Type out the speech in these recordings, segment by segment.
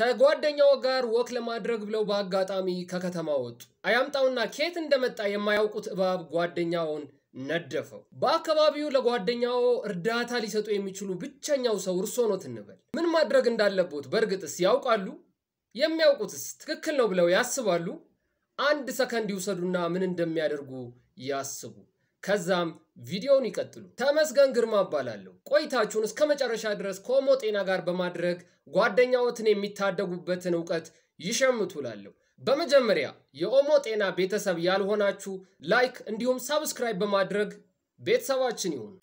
ከጓደኛው ጋር ወክ ለማድረግ ብለው በአጋጣሚ ከከተማ ወጡ። አያምጣውና ኬት እንደመጣ የማያውቁት እባብ ጓደኛውን ነደፈው። በአካባቢው ለጓደኛው እርዳታ ሊሰጡ የሚችሉ ብቸኛው ሰው እርሶ ኖት እንበል። ምን ማድረግ እንዳለቦት በእርግጥስ ያውቃሉ? የሚያውቁትስ ትክክል ነው ብለው ያስባሉ? አንድ ሰከንድ ይውሰዱና ምን እንደሚያደርጉ ያስቡ። ከዛም ቪዲዮውን ይቀጥሉ። ተመስገን ግርማ እባላለሁ። ቆይታችሁን እስከ መጨረሻ ድረስ ከኦሞ ጤና ጋር በማድረግ ጓደኛዎትን የሚታደጉበትን እውቀት ይሸምቱ በመጀመሪያ የኦሞ ጤና ቤተሰብ ያልሆናችሁ ላይክ እንዲሁም ሳብስክራይብ በማድረግ ቤተሰባችን ይሁኑ።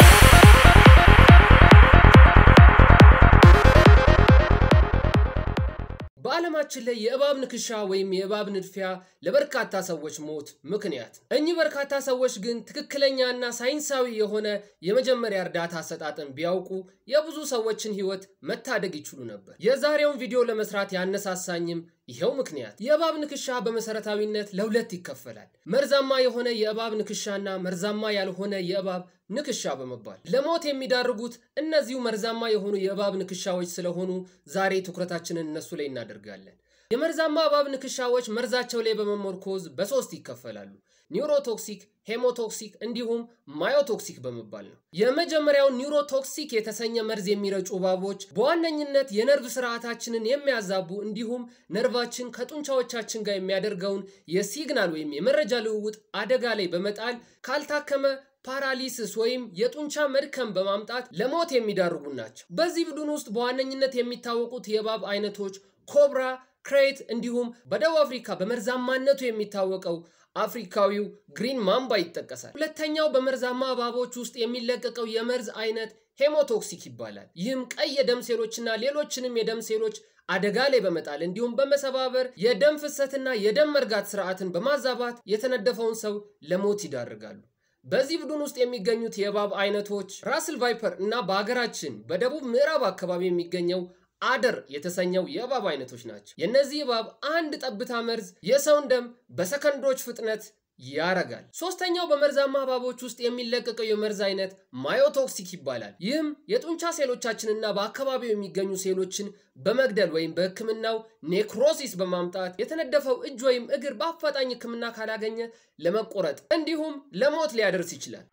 በዓለማችን ላይ የእባብ ንክሻ ወይም የእባብ ንድፊያ ለበርካታ ሰዎች ሞት ምክንያት። እኚህ በርካታ ሰዎች ግን ትክክለኛና ሳይንሳዊ የሆነ የመጀመሪያ እርዳታ አሰጣጥን ቢያውቁ የብዙ ሰዎችን ሕይወት መታደግ ይችሉ ነበር። የዛሬውን ቪዲዮ ለመስራት ያነሳሳኝም ይኸው ምክንያት። የእባብ ንክሻ በመሰረታዊነት ለሁለት ይከፈላል። መርዛማ የሆነ የእባብ ንክሻና መርዛማ ያልሆነ የእባብ ንክሻ በመባል ለሞት የሚዳርጉት እነዚሁ መርዛማ የሆኑ የእባብ ንክሻዎች ስለሆኑ ዛሬ ትኩረታችንን እነሱ ላይ እናደርጋለን። የመርዛማ እባብ ንክሻዎች መርዛቸው ላይ በመመርኮዝ በሶስት ይከፈላሉ። ኒውሮቶክሲክ፣ ሄሞቶክሲክ እንዲሁም ማዮቶክሲክ በመባል ነው። የመጀመሪያው ኒውሮቶክሲክ የተሰኘ መርዝ የሚረጩ እባቦች በዋነኝነት የነርቭ ስርዓታችንን የሚያዛቡ እንዲሁም ነርቫችን ከጡንቻዎቻችን ጋር የሚያደርገውን የሲግናል ወይም የመረጃ ልውውጥ አደጋ ላይ በመጣል ካልታከመ ፓራሊሲስ ወይም የጡንቻ መድከም በማምጣት ለሞት የሚዳርጉ ናቸው። በዚህ ቡድን ውስጥ በዋነኝነት የሚታወቁት የእባብ አይነቶች ኮብራ፣ ክሬት እንዲሁም በደቡብ አፍሪካ በመርዛማነቱ የሚታወቀው አፍሪካዊው ግሪን ማምባ ይጠቀሳል። ሁለተኛው በመርዛማ እባቦች ውስጥ የሚለቀቀው የመርዝ አይነት ሄሞቶክሲክ ይባላል። ይህም ቀይ የደም ሴሎችና ሌሎችንም የደም ሴሎች አደጋ ላይ በመጣል እንዲሁም በመሰባበር የደም ፍሰትና የደም መርጋት ስርዓትን በማዛባት የተነደፈውን ሰው ለሞት ይዳርጋሉ። በዚህ ቡድን ውስጥ የሚገኙት የእባብ አይነቶች ራስል ቫይፐር እና በሀገራችን በደቡብ ምዕራብ አካባቢ የሚገኘው አደር የተሰኘው የእባብ አይነቶች ናቸው። የእነዚህ እባብ አንድ ጠብታ መርዝ የሰውን ደም በሰከንዶች ፍጥነት ያረጋል። ሶስተኛው በመርዛማ እባቦች ውስጥ የሚለቀቀው የመርዝ አይነት ማዮቶክሲክ ይባላል። ይህም የጡንቻ ሴሎቻችንና በአካባቢው የሚገኙ ሴሎችን በመግደል ወይም በሕክምናው ኔክሮሲስ በማምጣት የተነደፈው እጅ ወይም እግር በአፋጣኝ ሕክምና ካላገኘ ለመቆረጥ እንዲሁም ለሞት ሊያደርስ ይችላል።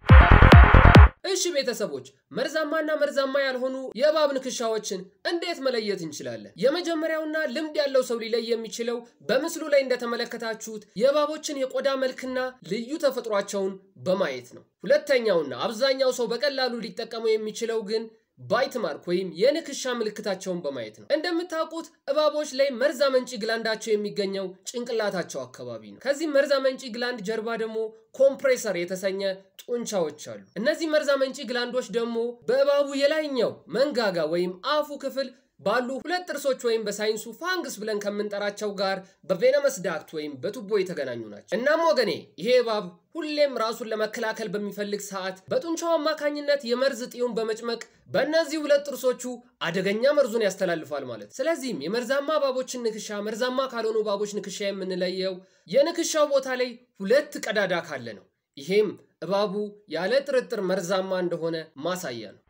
እሺ ቤተሰቦች መርዛማና መርዛማ ያልሆኑ የእባብ ንክሻዎችን እንዴት መለየት እንችላለን? የመጀመሪያውና ልምድ ያለው ሰው ሊለይ የሚችለው በምስሉ ላይ እንደተመለከታችሁት የእባቦችን የቆዳ መልክና ልዩ ተፈጥሯቸውን በማየት ነው። ሁለተኛውና አብዛኛው ሰው በቀላሉ ሊጠቀመው የሚችለው ግን ባይት ማርክ ወይም የንክሻ ምልክታቸውን በማየት ነው። እንደምታውቁት እባቦች ላይ መርዛ መንጪ ግላንዳቸው የሚገኘው ጭንቅላታቸው አካባቢ ነው። ከዚህ መርዛ መንጪ ግላንድ ጀርባ ደግሞ ኮምፕሬሰር የተሰኘ ጡንቻዎች አሉ። እነዚህ መርዛ መንጪ ግላንዶች ደግሞ በእባቡ የላይኛው መንጋጋ ወይም አፉ ክፍል ባሉ ሁለት ጥርሶች ወይም በሳይንሱ ፋንግስ ብለን ከምንጠራቸው ጋር በቬነመስ ዳክት ወይም በቱቦ የተገናኙ ናቸው። እናም ወገኔ ይሄ እባብ ሁሌም ራሱን ለመከላከል በሚፈልግ ሰዓት በጡንቻው አማካኝነት የመርዝ ጢውን በመጭመቅ በእነዚህ ሁለት ጥርሶቹ አደገኛ መርዙን ያስተላልፋል ማለት። ስለዚህም የመርዛማ እባቦችን ንክሻ መርዛማ ካልሆኑ እባቦች ንክሻ የምንለየው የንክሻው ቦታ ላይ ሁለት ቀዳዳ ካለ ነው። ይሄም እባቡ ያለ ጥርጥር መርዛማ እንደሆነ ማሳያ ነው።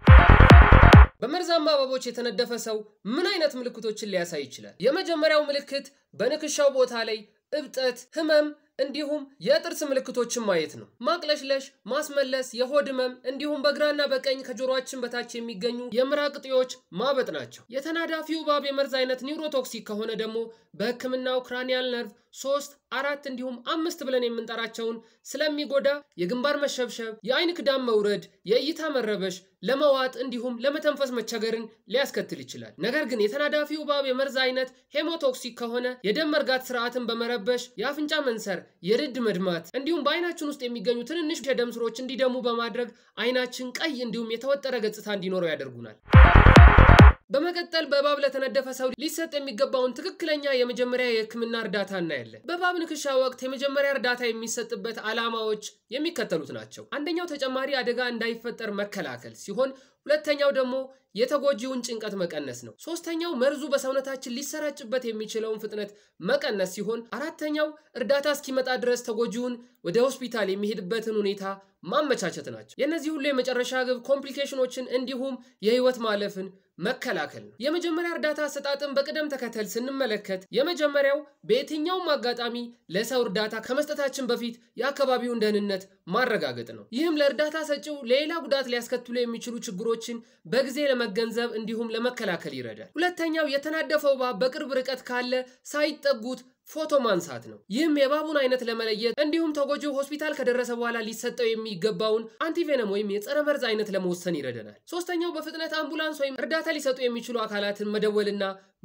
በመርዛማ አበቦች የተነደፈ ሰው ምን አይነት ምልክቶችን ሊያሳይ ይችላል? የመጀመሪያው ምልክት በንክሻው ቦታ ላይ እብጠት፣ ህመም እንዲሁም የጥርስ ምልክቶችን ማየት ነው። ማቅለሽለሽ፣ ማስመለስ፣ የሆድ ህመም እንዲሁም በግራና በቀኝ ከጆሮአችን በታች የሚገኙ የምራቅ ጥዮች ማበጥ ናቸው። የተናዳፊው እባብ የመርዝ አይነት ኒውሮቶክሲክ ከሆነ ደግሞ በህክምናው ክራኒያል ነርቭ ሶስት አራት እንዲሁም አምስት ብለን የምንጠራቸውን ስለሚጎዳ የግንባር መሸብሸብ፣ የአይን ክዳም መውረድ፣ የእይታ መረበሽ ለመዋጥ እንዲሁም ለመተንፈስ መቸገርን ሊያስከትል ይችላል። ነገር ግን የተናዳፊ እባብ የመርዝ አይነት ሄሞቶክሲክ ከሆነ የደም መርጋት ስርዓትን በመረበሽ የአፍንጫ መንሰር፣ የድድ መድማት እንዲሁም በአይናችን ውስጥ የሚገኙ ትንንሽ የደም ስሮች እንዲደሙ በማድረግ አይናችን ቀይ እንዲሁም የተወጠረ ገጽታ እንዲኖረው ያደርጉናል። በመቀጠል በእባብ ለተነደፈ ሰው ሊሰጥ የሚገባውን ትክክለኛ የመጀመሪያ የህክምና እርዳታ እናያለን። በእባብ ንክሻ ወቅት የመጀመሪያ እርዳታ የሚሰጥበት ዓላማዎች የሚከተሉት ናቸው። አንደኛው ተጨማሪ አደጋ እንዳይፈጠር መከላከል ሲሆን ሁለተኛው ደግሞ የተጎጂውን ጭንቀት መቀነስ ነው። ሶስተኛው መርዙ በሰውነታችን ሊሰራጭበት የሚችለውን ፍጥነት መቀነስ ሲሆን፣ አራተኛው እርዳታ እስኪመጣ ድረስ ተጎጂውን ወደ ሆስፒታል የሚሄድበትን ሁኔታ ማመቻቸት ናቸው። የእነዚህ ሁሉ የመጨረሻ ግብ ኮምፕሊኬሽኖችን እንዲሁም የህይወት ማለፍን መከላከል ነው። የመጀመሪያ እርዳታ አሰጣጥን በቅደም ተከተል ስንመለከት የመጀመሪያው በየትኛውም አጋጣሚ ለሰው እርዳታ ከመስጠታችን በፊት የአካባቢውን ደህንነት ማረጋገጥ ነው። ይህም ለእርዳታ ሰጪው ሌላ ጉዳት ሊያስከትሉ የሚችሉ ችግሮችን በጊዜ ለመገንዘብ እንዲሁም ለመከላከል ይረዳል። ሁለተኛው የተናደፈው ባብ በቅርብ ርቀት ካለ ሳይጠጉት ፎቶ ማንሳት ነው። ይህም የእባቡን አይነት ለመለየት እንዲሁም ተጎጂው ሆስፒታል ከደረሰ በኋላ ሊሰጠው የሚገባውን አንቲቬነም ወይም የጸረ መርዝ አይነት ለመወሰን ይረደናል። ሶስተኛው በፍጥነት አምቡላንስ ወይም እርዳታ ሊሰጡ የሚችሉ አካላትን መደወልና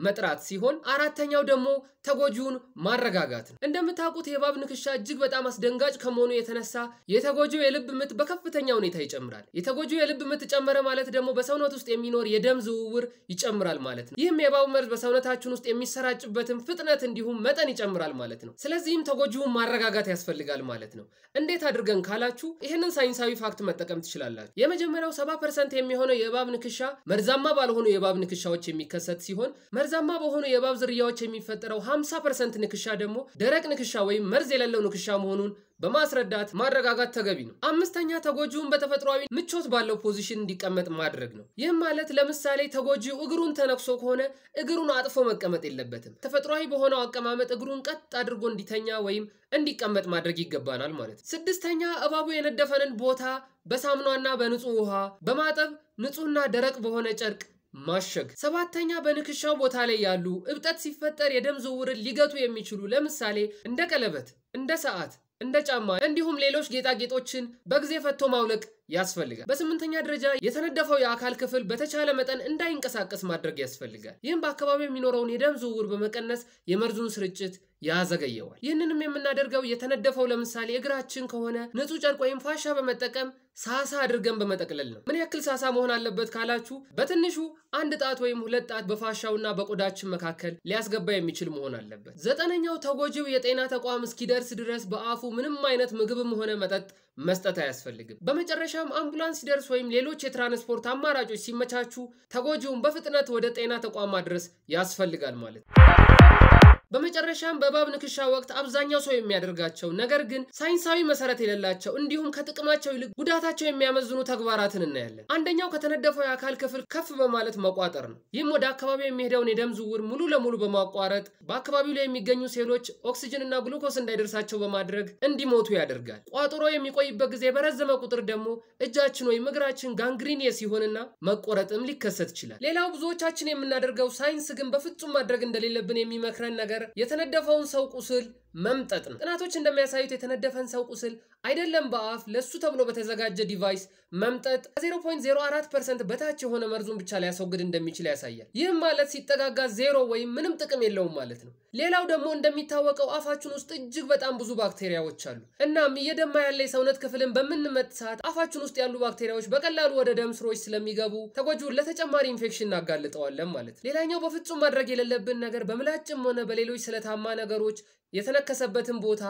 መጥራት ሲሆን አራተኛው ደግሞ ተጎጂውን ማረጋጋት ነው። እንደምታውቁት የእባብ ንክሻ እጅግ በጣም አስደንጋጭ ከመሆኑ የተነሳ የተጎጂው የልብ ምት በከፍተኛ ሁኔታ ይጨምራል። የተጎጂው የልብ ምት ጨመረ ማለት ደግሞ በሰውነት ውስጥ የሚኖር የደም ዝውውር ይጨምራል ማለት ነው። ይህም የእባቡ መርዝ በሰውነታችን ውስጥ የሚሰራጭበትን ፍጥነት እንዲሁም መጠን ይጨምራል ማለት ነው። ስለዚህም ተጎጂውን ማረጋጋት ያስፈልጋል ማለት ነው። እንዴት አድርገን ካላችሁ ይህንን ሳይንሳዊ ፋክት መጠቀም ትችላላችሁ። የመጀመሪያው ሰባ ፐርሰንት የሚሆነው የእባብ ንክሻ መርዛማ ባልሆኑ የእባብ ንክሻዎች የሚከሰት ሲሆን መርዛማ በሆኑ የእባብ ዝርያዎች የሚፈጠረው 50 ፐርሰንት ንክሻ ደግሞ ደረቅ ንክሻ ወይም መርዝ የሌለው ንክሻ መሆኑን በማስረዳት ማረጋጋት ተገቢ ነው። አምስተኛ ተጎጂውን በተፈጥሯዊ ምቾት ባለው ፖዚሽን እንዲቀመጥ ማድረግ ነው። ይህም ማለት ለምሳሌ ተጎጂው እግሩን ተነክሶ ከሆነ እግሩን አጥፎ መቀመጥ የለበትም። ተፈጥሯዊ በሆነው አቀማመጥ እግሩን ቀጥ አድርጎ እንዲተኛ ወይም እንዲቀመጥ ማድረግ ይገባናል ማለት ነው። ስድስተኛ እባቡ የነደፈንን ቦታ በሳሙናና በንጹህ ውሃ በማጠብ ንጹህና ደረቅ በሆነ ጨርቅ ማሸግ ሰባተኛ በንክሻው ቦታ ላይ ያሉ እብጠት ሲፈጠር የደም ዝውውርን ሊገቱ የሚችሉ ለምሳሌ እንደ ቀለበት፣ እንደ ሰዓት፣ እንደ ጫማ እንዲሁም ሌሎች ጌጣጌጦችን በጊዜ ፈቶ ማውለቅ ያስፈልጋል። በስምንተኛ ደረጃ የተነደፈው የአካል ክፍል በተቻለ መጠን እንዳይንቀሳቀስ ማድረግ ያስፈልጋል። ይህም በአካባቢው የሚኖረውን የደም ዝውውር በመቀነስ የመርዙን ስርጭት ያዘገየዋል። ይህንንም የምናደርገው የተነደፈው ለምሳሌ እግራችን ከሆነ ንጹህ ጨርቅ ወይም ፋሻ በመጠቀም ሳሳ አድርገን በመጠቅለል ነው። ምን ያክል ሳሳ መሆን አለበት ካላችሁ በትንሹ አንድ ጣት ወይም ሁለት ጣት በፋሻውና በቆዳችን መካከል ሊያስገባ የሚችል መሆን አለበት። ዘጠነኛው ተጎጂው የጤና ተቋም እስኪደርስ ድረስ በአፉ ምንም አይነት ምግብም ሆነ መጠጥ መስጠት አያስፈልግም። በመጨረሻም አምቡላንስ ሲደርስ ወይም ሌሎች የትራንስፖርት አማራጮች ሲመቻቹ ተጎጂውን በፍጥነት ወደ ጤና ተቋም ማድረስ ያስፈልጋል ማለት ነው። በመጨረሻም በእባብ ንክሻ ወቅት አብዛኛው ሰው የሚያደርጋቸው ነገር ግን ሳይንሳዊ መሰረት የሌላቸው እንዲሁም ከጥቅማቸው ይልቅ ጉዳታቸው የሚያመዝኑ ተግባራትን እናያለን። አንደኛው ከተነደፈው የአካል ክፍል ከፍ በማለት መቋጠር ነው። ይህም ወደ አካባቢው የሚሄደውን የደም ዝውውር ሙሉ ለሙሉ በማቋረጥ በአካባቢው ላይ የሚገኙ ሴሎች ኦክሲጅንና ግሉኮስ እንዳይደርሳቸው በማድረግ እንዲሞቱ ያደርጋል። ቋጥሮ የሚቆይበት ጊዜ በረዘመ ቁጥር ደግሞ እጃችን ወይም እግራችን ጋንግሪኒየ ሲሆንና መቆረጥም ሊከሰት ይችላል። ሌላው ብዙዎቻችን የምናደርገው ሳይንስ ግን በፍጹም ማድረግ እንደሌለብን የሚመክረን ነገር ነገር የተነደፈውን ሰው ቁስል መምጠጥ ነው። ጥናቶች እንደሚያሳዩት የተነደፈን ሰው ቁስል አይደለም በአፍ ለሱ ተብሎ በተዘጋጀ ዲቫይስ መምጠጥ ከ0.04% በታች የሆነ መርዙን ብቻ ሊያስወግድ እንደሚችል ያሳያል። ይህም ማለት ሲጠጋጋ ዜሮ ወይም ምንም ጥቅም የለውም ማለት ነው። ሌላው ደግሞ እንደሚታወቀው አፋችን ውስጥ እጅግ በጣም ብዙ ባክቴሪያዎች አሉ። እናም እየደማ ያለ የሰውነት ክፍልን በምንመጥ ሰዓት አፋችን ውስጥ ያሉ ባክቴሪያዎች በቀላሉ ወደ ደም ስሮች ስለሚገቡ ተጎጂውን ለተጨማሪ ኢንፌክሽን እናጋልጠዋለን ማለት ነው። ሌላኛው በፍጹም ማድረግ የሌለብን ነገር በምላጭም ሆነ በሌሎች ስለታማ ነገሮች የተለከሰበትን ቦታ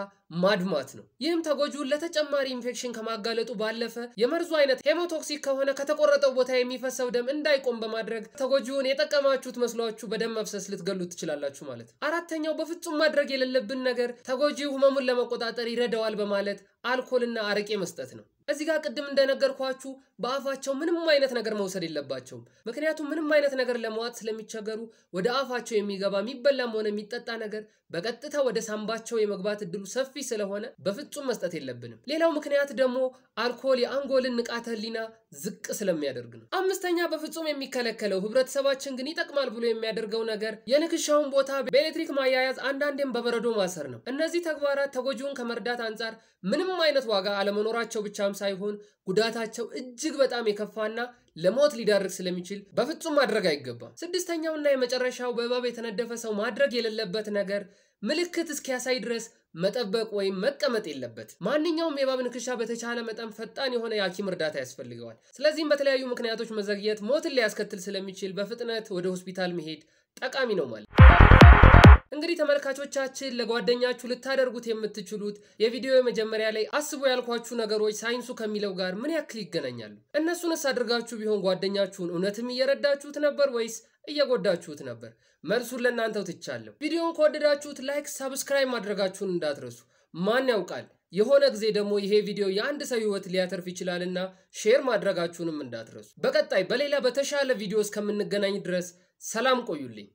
ማድማት ነው። ይህም ተጎጂውን ለተጨማሪ ኢንፌክሽን ከማጋለጡ ባለፈ የመርዙ አይነት ሄሞቶክሲክ ከሆነ ከተቆረጠው ቦታ የሚፈሰው ደም እንዳይቆም በማድረግ ተጎጂውን የጠቀማችሁት መስሏችሁ በደም መፍሰስ ልትገሉት ትችላላችሁ ማለት ነው። አራተኛው በፍጹም ማድረግ የሌለብን ነገር ተጎጂው ህመሙን ለመቆጣጠር ይረዳዋል በማለት አልኮልና አረቄ መስጠት ነው። እዚህ ጋር ቅድም እንደነገርኳችሁ በአፋቸው ምንም አይነት ነገር መውሰድ የለባቸውም። ምክንያቱም ምንም አይነት ነገር ለመዋጥ ስለሚቸገሩ ወደ አፋቸው የሚገባ የሚበላም ሆነ የሚጠጣ ነገር በቀጥታ ወደ ሳንባቸው የመግባት እድሉ ሰፊ ስለሆነ በፍጹም መስጠት የለብንም። ሌላው ምክንያት ደግሞ አልኮል የአንጎልን ንቃተ ህሊና ዝቅ ስለሚያደርግ ነው። አምስተኛ በፍጹም የሚከለከለው ህብረተሰባችን ግን ይጠቅማል ብሎ የሚያደርገው ነገር የንክሻውን ቦታ በኤሌክትሪክ ማያያዝ፣ አንዳንዴም በበረዶ ማሰር ነው። እነዚህ ተግባራት ተጎጂውን ከመርዳት አንጻር ምንም አይነት ዋጋ አለመኖራቸው ብቻም ሳይሆን ጉዳታቸው እጅግ በጣም የከፋና ለሞት ሊዳርግ ስለሚችል በፍጹም ማድረግ አይገባም። ስድስተኛውና የመጨረሻው በእባብ የተነደፈ ሰው ማድረግ የሌለበት ነገር ምልክት እስኪያሳይ ድረስ መጠበቅ ወይም መቀመጥ የለበት። ማንኛውም የእባብ ንክሻ በተቻለ መጠን ፈጣን የሆነ የሐኪም እርዳታ ያስፈልገዋል። ስለዚህም በተለያዩ ምክንያቶች መዘግየት ሞትን ሊያስከትል ስለሚችል በፍጥነት ወደ ሆስፒታል መሄድ ጠቃሚ ነው ማለት እንግዲህ ተመልካቾቻችን ለጓደኛችሁ ልታደርጉት የምትችሉት የቪዲዮ የመጀመሪያ ላይ አስቡ ያልኳችሁ ነገሮች ሳይንሱ ከሚለው ጋር ምን ያክል ይገናኛሉ? እነሱንስ አድርጋችሁ ቢሆን ጓደኛችሁን እውነትም እየረዳችሁት ነበር ወይስ እየጎዳችሁት ነበር? መልሱን ለእናንተው ትቻለሁ። ቪዲዮውን ከወደዳችሁት ላይክ፣ ሳብስክራይብ ማድረጋችሁን እንዳትረሱ። ማን ያውቃል የሆነ ጊዜ ደግሞ ይሄ ቪዲዮ የአንድ ሰው ህይወት ሊያተርፍ ይችላልና ሼር ማድረጋችሁንም እንዳትረሱ። በቀጣይ በሌላ በተሻለ ቪዲዮ እስከምንገናኝ ድረስ ሰላም ቆዩልኝ።